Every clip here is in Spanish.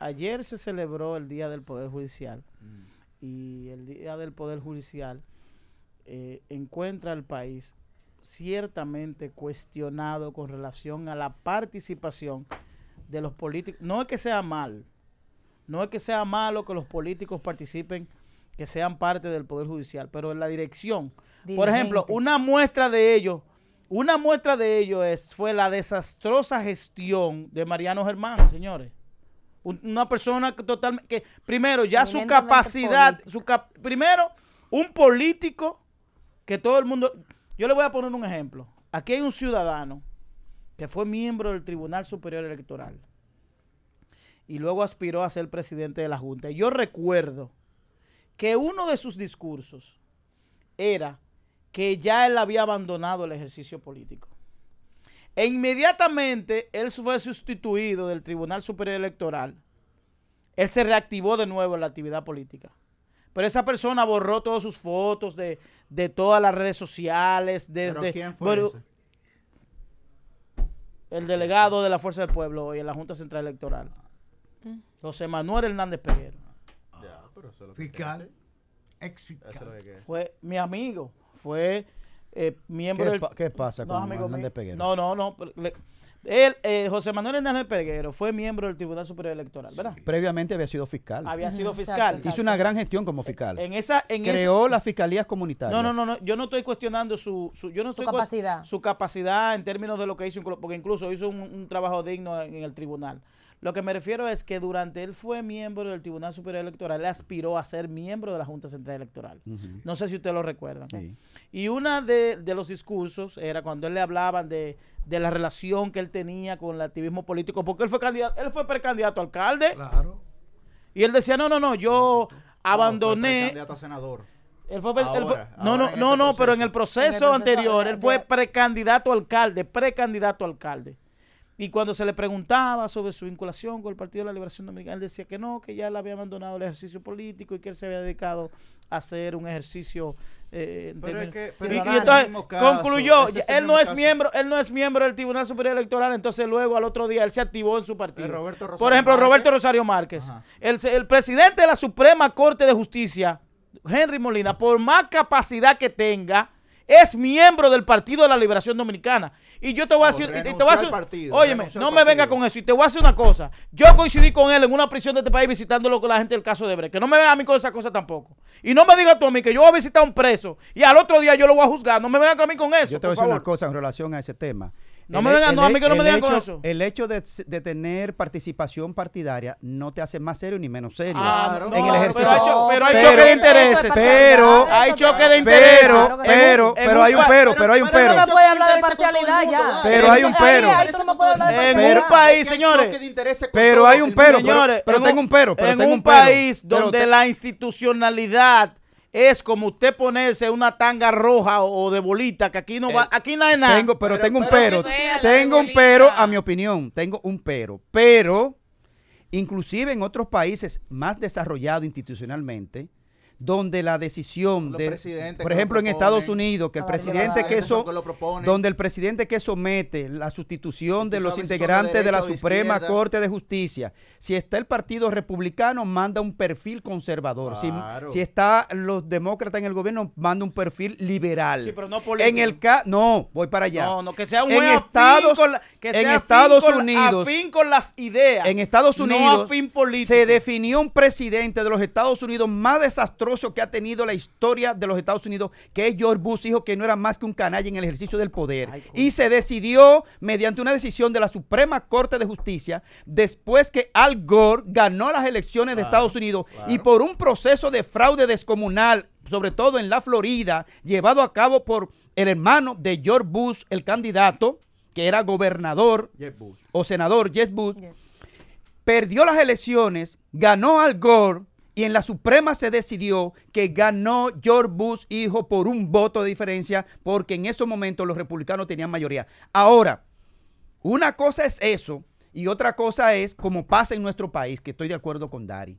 ayer se celebró el Día del Poder Judicial mm. y el Día del Poder Judicial eh, encuentra al país ciertamente cuestionado con relación a la participación de los políticos. No es que sea mal, no es que sea malo que los políticos participen que sean parte del Poder Judicial, pero en la dirección. Por ejemplo, una muestra de ello, una muestra de ello es, fue la desastrosa gestión de Mariano Germán, señores. Una persona que totalmente, que primero ya su capacidad, su primero un político que todo el mundo, yo le voy a poner un ejemplo. Aquí hay un ciudadano que fue miembro del Tribunal Superior Electoral y luego aspiró a ser presidente de la Junta. Yo recuerdo que uno de sus discursos era que ya él había abandonado el ejercicio político. E inmediatamente él fue sustituido del Tribunal Superior Electoral. Él se reactivó de nuevo en la actividad política. Pero esa persona borró todas sus fotos de, todas las redes sociales, desde... quién fue el delegado de la Fuerza del Pueblo y en la Junta Central Electoral, mm. José Manuel Hernández Peguero fiscal, fue mi amigo, fue eh, miembro ¿Qué, ¿Qué pasa no, con Hernández Peguero? No, no, no. Eh, José Manuel Hernández Peguero fue miembro del Tribunal Superior Electoral, ¿verdad? Previamente había sido fiscal. Había sido fiscal. Hizo una gran gestión como eh, fiscal. En esa, Creó las fiscalías comunitarias. No, no, no, yo no estoy cuestionando su, su yo no capacidad. Su capacidad en términos de lo que hizo, porque incluso hizo un trabajo digno en el tribunal. Lo que me refiero es que durante él fue miembro del Tribunal Superior Electoral, él aspiró a ser miembro de la Junta Central Electoral. No sé si usted lo recuerda. Y uno de, los discursos era cuando él le hablaban de, la relación que él tenía con el activismo político, porque él fue candidato, él fue precandidato a alcalde. Y él decía, no, no, no, yo abandoné. senador. no, no, este no, pero en el, en el proceso anterior, él fue precandidato a alcalde, precandidato a alcalde. Y cuando se le preguntaba sobre su vinculación con el Partido de la Liberación Dominicana, él decía que no, que ya le había abandonado el ejercicio político y que él se había dedicado a hacer un ejercicio eh, pero es que, concluyó él no es miembro él no es miembro del Tribunal Superior Electoral entonces luego al otro día él se activó en su partido eh, por ejemplo Roberto Rosario Márquez el, el, presidente de la Suprema Corte de Justicia Henry Molina por más capacidad que tenga es miembro del Partido de la Liberación Dominicana. Y yo te voy a decir, y te voy a óyeme, no me venga con eso. Y te voy a hacer una cosa. Yo coincidí con él en una prisión de este país visitándolo con la gente del caso de Brecht. Que no me venga a mí con esa cosa tampoco. Y no me digas tú a mí que yo voy a visitar a un preso y al otro día yo lo voy a juzgar. No me venga a mí con eso. Yo te voy a decir una cosa en relación a ese tema. No el, me vengan, no, a mí que no me digan con eso. El hecho de, tener participación partidaria no te hace más serio ni menos serio ah, claro, en el ejercicio. Pero hay, choque de intereses. Pero hay choque de intereses. Pero, pero, pero hay un pero, pero hay un pero. No puede hablar de parcialidad ya. Pero hay un pero. En un país, señores. Pero hay un pero. señores Pero tengo un pero. En un país donde la institucionalidad es como usted ponerse una tanga roja o de bolita, que aquí no va, eh, aquí hay nada. Tengo, pero, tengo un pero. pero tengo un pero, a mi opinión, tengo un pero. Pero, inclusive en otros países más desarrollados institucionalmente, donde la decisión de, por ejemplo, en Estados Unidos, que el ah, presidente que eso, donde el presidente que somete la sustitución de los integrantes de la Suprema Corte de Justicia, si está el Partido Republicano, manda un perfil conservador. Si, está los demócratas en el gobierno, manda un perfil liberal. en el no, voy para allá. que en Estados, en Estados Unidos, fin con las ideas. En Estados Unidos, se definió un presidente de los Estados Unidos más desastroso que ha tenido la historia de los Estados Unidos, que es George Bush, dijo que no era más que un canalla en el ejercicio del poder. y se decidió, mediante una decisión de la Suprema Corte de Justicia, después que Al Gore ganó las elecciones de Estados Unidos y por un proceso de fraude descomunal sobre todo en la Florida, llevado a cabo por el hermano de George Bush, el candidato, que era gobernador o senador, Jeb Bush, perdió las elecciones, ganó Al Gore y en la Suprema se decidió que ganó George Bush hijo por un voto de diferencia, porque en esos momentos los republicanos tenían mayoría. Ahora, una cosa es eso y otra cosa es como pasa en nuestro país, que estoy de acuerdo con Dari.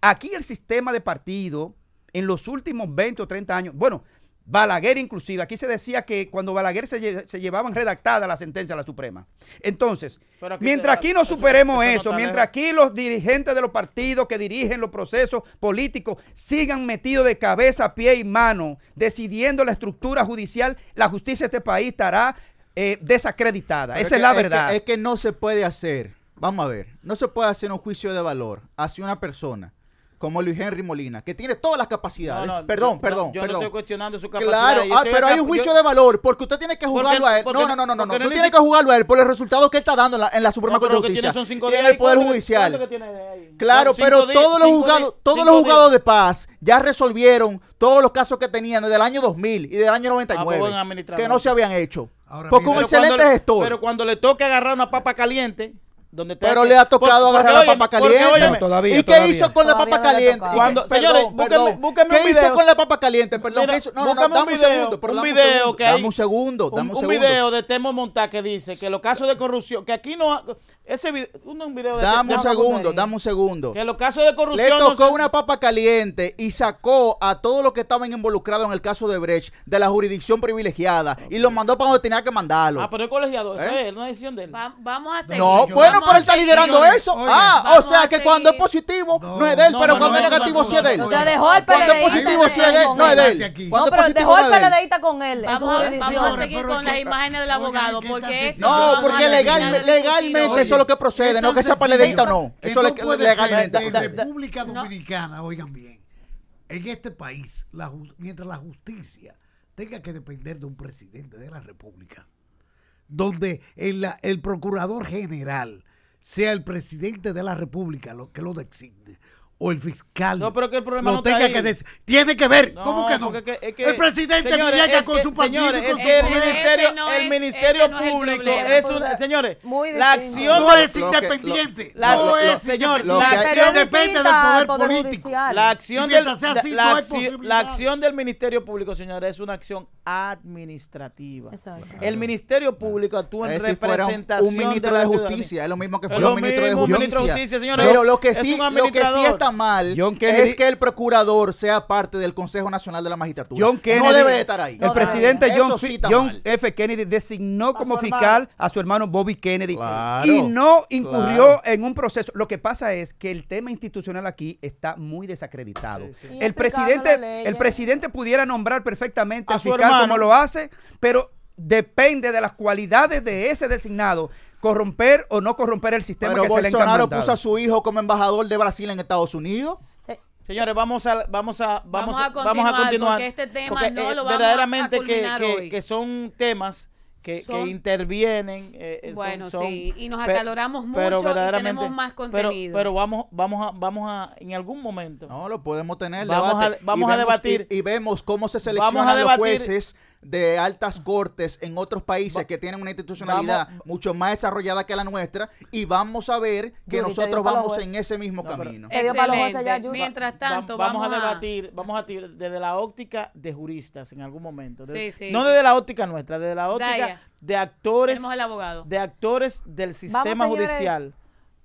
Aquí el sistema de partido en los últimos 20 o 30 años, bueno, Balaguer inclusive, aquí se decía que cuando Balaguer se, llevaban redactada la sentencia a la Suprema. Entonces, mientras aquí no superemos eso, mientras aquí los dirigentes de los partidos que dirigen los procesos políticos sigan metidos de cabeza, pie y mano, decidiendo la estructura judicial, la justicia de este país estará eh, desacreditada. Esa es, la verdad. es que no se puede hacer, vamos a ver, no se puede hacer un juicio de valor hacia una persona como Luis Henry Molina, que tiene todas las capacidades. perdón, perdón, yo no estoy cuestionando su capacidad. Claro, ah, pero hay un juicio de valor, porque usted tiene que jugarlo a él. No, no, no, no, no. Usted tiene que jugarlo a él por los resultados que está dando en la, Suprema Corte de Justicia. Son cinco el Poder Judicial. Claro, pero todos los juzgados, todos los juzgados de paz ya resolvieron todos los casos que tenían desde el año 2000 y del año 99 ah, pues que no se habían hecho. porque un excelente gestor. Pero cuando le toca agarrar una papa caliente, pero le ha tocado agarrar la papa caliente. todavía, ¿Y qué hizo con la papa caliente? Cuando, señores, ¿Qué hizo con la papa caliente? Perdón, no, dame un, video, un segundo. un video dame un segundo, dame un, segundo. Un video de Temo Montá que dice que los casos de corrupción, que aquí no... Ese video, un video de... Dame un segundo, dame un segundo. Que los casos de corrupción... Le tocó una papa caliente y sacó a todos los que estaban involucrados en el caso de Brecht de la jurisdicción privilegiada y los mandó para donde tenía que mandarlo. Ah, pero es colegiado, esa ¿Eh? es una decisión de él. Vamos a seguir. No, bueno, pero él está liderando eso. ah, o sea que cuando es positivo no, es de él, pero cuando es negativo sí es de él. O sea, dejó el Cuando es positivo sí es de él, no es de él. No, pero dejó el peleadita con él. Vamos a seguir con las imágenes del abogado. porque No, porque legalmente eso es lo que procede, no que sea peleadita o no. Eso es legalmente. En República Dominicana, oigan bien, en este país, mientras la justicia tenga que depender de un presidente de la República, donde el, procurador general sea el presidente de la República lo que lo designe o el fiscal no, pero que el problema no, no tenga que Tiene que ver. ¿Cómo que no? el presidente señores, con su partido. Señores, con el, ministerio, el Público es, un. Señores, la acción. No es independiente. no es, señor. La acción depende del poder, político. La acción, del, la, acción, del Ministerio Público, señores, es una acción administrativa. El Ministerio Público actúa en representación. Un ministro de justicia. Es lo mismo que fue un ministro de justicia. Pero lo que sí está mal es que el procurador sea parte del Consejo Nacional de la Magistratura. John no debe estar ahí. El presidente John, F. Kennedy designó como fiscal a su hermano Bobby Kennedy y no incurrió en un proceso. Lo que pasa es que el tema institucional aquí está muy desacreditado. El presidente, el presidente pudiera nombrar perfectamente a al fiscal como lo hace, pero depende de las cualidades de ese designado corromper o no corromper el sistema Pero Bolsonaro puso a su hijo como embajador de Brasil en Estados Unidos. Señores, vamos a vamos a vamos, a, continuar, vamos a continuar este tema no lo vamos verdaderamente a que, que, que son temas que, intervienen. Eh, eh, bueno, sí, y nos acaloramos mucho pero y tenemos más contenido. Pero, vamos, vamos, a, vamos a, en algún momento. No, lo podemos tener. Vamos a, vamos a debatir. Y, vemos cómo se seleccionan a los jueces de altas cortes en otros países que tienen una institucionalidad mucho más desarrollada que la nuestra y vamos a ver que nosotros vamos en ese mismo camino. Mientras tanto, vamos, a debatir, vamos a desde la óptica de juristas en algún momento. No desde la óptica nuestra, desde la óptica de actores, de actores del sistema judicial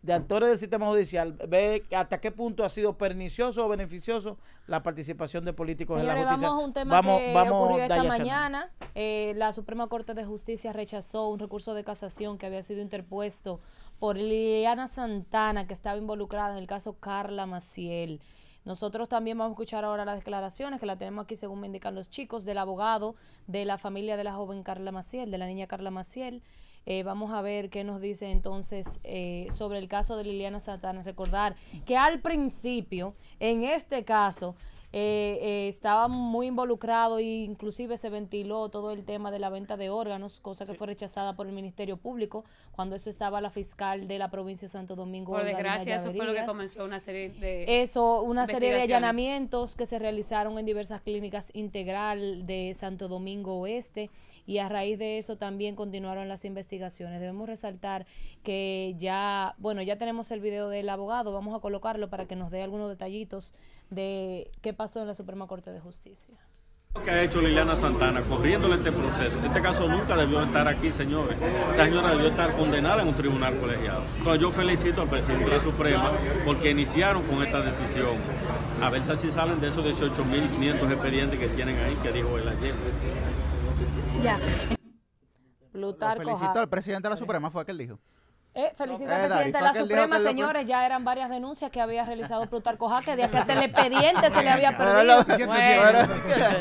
de actores del sistema judicial ve hasta qué punto ha sido pernicioso o beneficioso la participación de políticos en la justicia. Vamos a un tema vamos, que ocurrió esta mañana. Eh, la Suprema Corte de Justicia rechazó un recurso de casación que había sido interpuesto por Liliana Santana, que estaba involucrada en el caso Carla Maciel. Nosotros también vamos a escuchar ahora las declaraciones que la tenemos aquí, según me indican los chicos, del abogado de la familia de la joven Carla Maciel, de la niña Carla Maciel. Eh, vamos a ver qué nos dice entonces eh, sobre el caso de Liliana Santana. Recordar que al principio, en este caso, eh, eh, estaba muy involucrado e inclusive se ventiló todo el tema de la venta de órganos, cosa que fue rechazada por el Ministerio Público, cuando eso estaba la fiscal de la provincia de Santo Domingo. Por desgracia, eso fue lo que comenzó una serie de... Eso, una serie de allanamientos que se realizaron en diversas clínicas integral de Santo Domingo Oeste y a raíz de eso también continuaron las investigaciones. Debemos resaltar que ya, bueno, ya tenemos el video del abogado, vamos a colocarlo para que nos dé algunos detallitos de qué pasó en la Suprema Corte de Justicia. Lo que ha hecho Liliana Santana corriéndole este proceso, en este caso nunca debió estar aquí, señores. Esa señora debió estar condenada en un tribunal colegiado. Entonces yo felicito al presidente de la Suprema porque iniciaron con esta decisión. A ver si salen de esos 18.500 expedientes que tienen ahí, que dijo él ayer. Ya. Felicito al presidente de la Suprema, fue aquel dijo. Eh, felicito al presidente de la Suprema, señores. Ya eran varias denuncias que había realizado Plutarco Jaque de aquel expediente se le había perdido.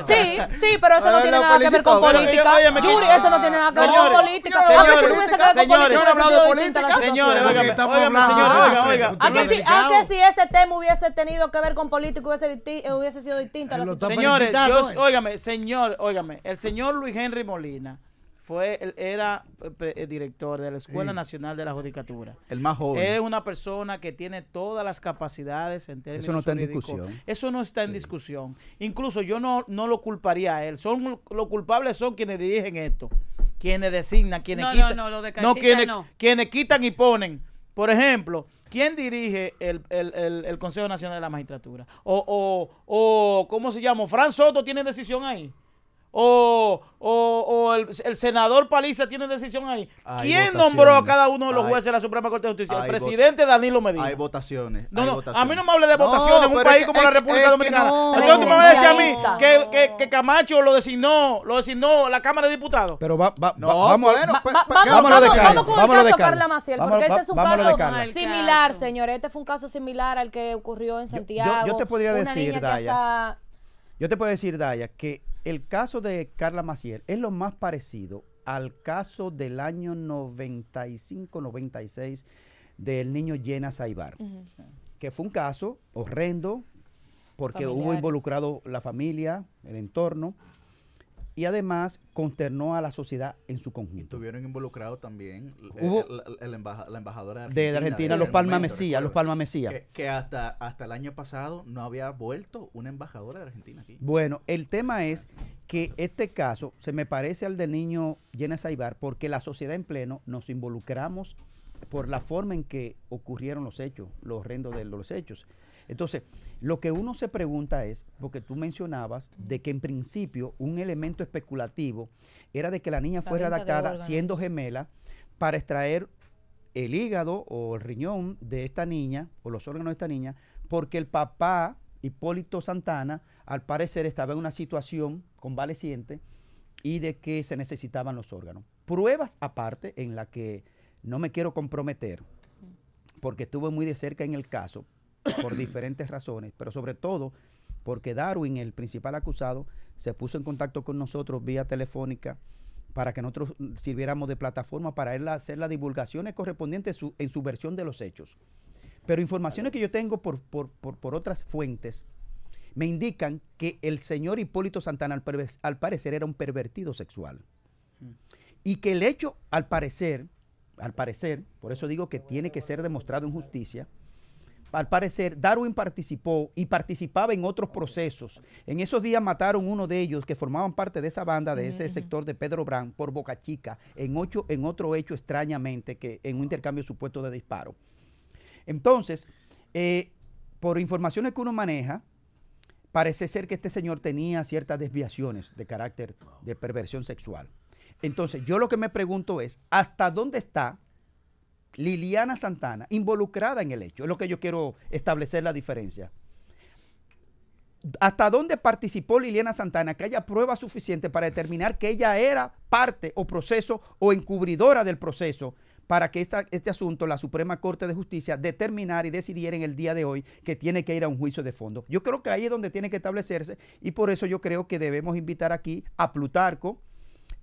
Sí, sí, pero eso no tiene nada que ver con política. Yuri, eso no tiene nada que ver con política. Señores, señores, oiga, oiga, que si ese tema hubiese tenido que ver con política hubiese eh, sido distinta la situación. Señores, oígame eh. señor, óigame, el señor Luis Henry Molina fue, era eh, eh, director de la Escuela Nacional de la Judicatura. El más joven. es una persona que tiene todas las capacidades en términos Eso no está en discusión. Eso no está en discusión. Incluso yo no, no lo culparía a él. Son, los culpables son quienes dirigen esto. Quienes designan, quienes quitan. No, no, lo de quienes, no. quienes quitan y ponen. Por ejemplo, ¿quién dirige el, Consejo Nacional de la Magistratura? O, o, o ¿cómo se llama? ¿Fran Soto tiene decisión ahí? o, el, senador Paliza tiene decisión ahí. ¿Quién nombró a cada uno de los jueces de la Suprema Corte de Justicia? El presidente Danilo Medina. Hay votaciones. a mí no me hable de votaciones en un país como la República Dominicana. me vas a decir a mí que, Camacho lo designó, lo designó la Cámara de Diputados. Pero va, va, pues, vamos, a vamos, vamos, vamos, vamos con el caso Carla Maciel, porque ese es un caso similar, señores. Este fue un caso similar al que ocurrió en Santiago. Yo, te podría decir, Daya. Yo te puedo decir, Daya, que el caso de Carla Maciel es lo más parecido al caso del año 95-96 del niño Llena Saibar, que fue un caso horrendo porque hubo involucrado la familia, el entorno, y además consternó a la sociedad en su conjunto. Estuvieron involucrado también eh, la embajadora de Argentina, de Argentina los Palma Mesías, los Palma Mesías. Que, hasta, hasta el año pasado no había vuelto una embajadora de Argentina aquí. Bueno, el tema es que este caso se me parece al del niño Jenna Saibar porque la sociedad en pleno nos involucramos por la forma en que ocurrieron los hechos, los horrendos de los hechos. Entonces, lo que uno se pregunta es, porque tú mencionabas de que en principio un elemento especulativo era de que la niña fuera adaptada siendo gemela para extraer el hígado o el riñón de esta niña o los órganos de esta niña, porque el papá Hipólito Santana al parecer estaba en una situación convaleciente y de que se necesitaban los órganos. Pruebas aparte en la que no me quiero comprometer, porque estuve muy de cerca en el caso, por diferentes razones, pero sobre todo porque Darwin, el principal acusado, se puso en contacto con nosotros vía telefónica para que nosotros sirviéramos de plataforma para él hacer las divulgaciones correspondientes en su versión de los hechos. Pero informaciones que yo tengo por, por, otras fuentes me indican que el señor Hipólito Santana al, parecer era un pervertido sexual. Y que el hecho, al parecer, al parecer, por eso digo que tiene que ser demostrado en justicia, al parecer, Darwin participó y participaba en otros procesos. En esos días mataron uno de ellos que formaban parte de esa banda, de ese mm. sector de Pedro Brand, por Boca Chica, en, otro hecho extrañamente, que en un intercambio supuesto de disparo. Entonces, eh, por informaciones que uno maneja, parece ser que este señor tenía ciertas desviaciones de carácter de perversión sexual. Entonces, yo lo que me pregunto es, ¿hasta dónde está Liliana Santana, involucrada en el hecho. Es lo que yo quiero establecer la diferencia. ¿Hasta dónde participó Liliana Santana? Que haya pruebas suficientes para determinar que ella era parte o proceso o encubridora del proceso para que este asunto la Suprema Corte de Justicia determinara y decidiera en el día de hoy que tiene que ir a un juicio de fondo. Yo creo que ahí es donde tiene que establecerse y por eso yo creo que debemos invitar aquí a Plutarco,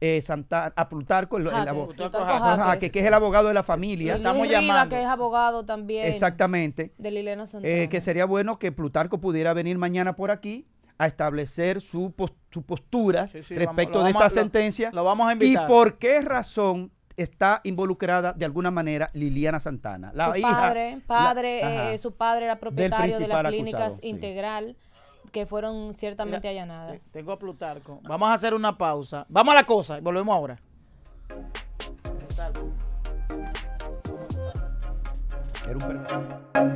eh, a Plutarco, que, que es el abogado de la familia. Estamos llamando. que es abogado también. Exactamente. De Liliana Santana. Eh, que sería bueno que Plutarco pudiera venir mañana por aquí a establecer su, su postura respecto de esta sentencia. Lo vamos a Y por qué razón está involucrada de alguna manera Liliana Santana. su padre, eh, su padre era propietario de la clínicas integral que fueron ciertamente allanadas. Tengo a Plutarco. Vamos a hacer una pausa. Vamos a la cosa y volvemos ahora. Plutarco. un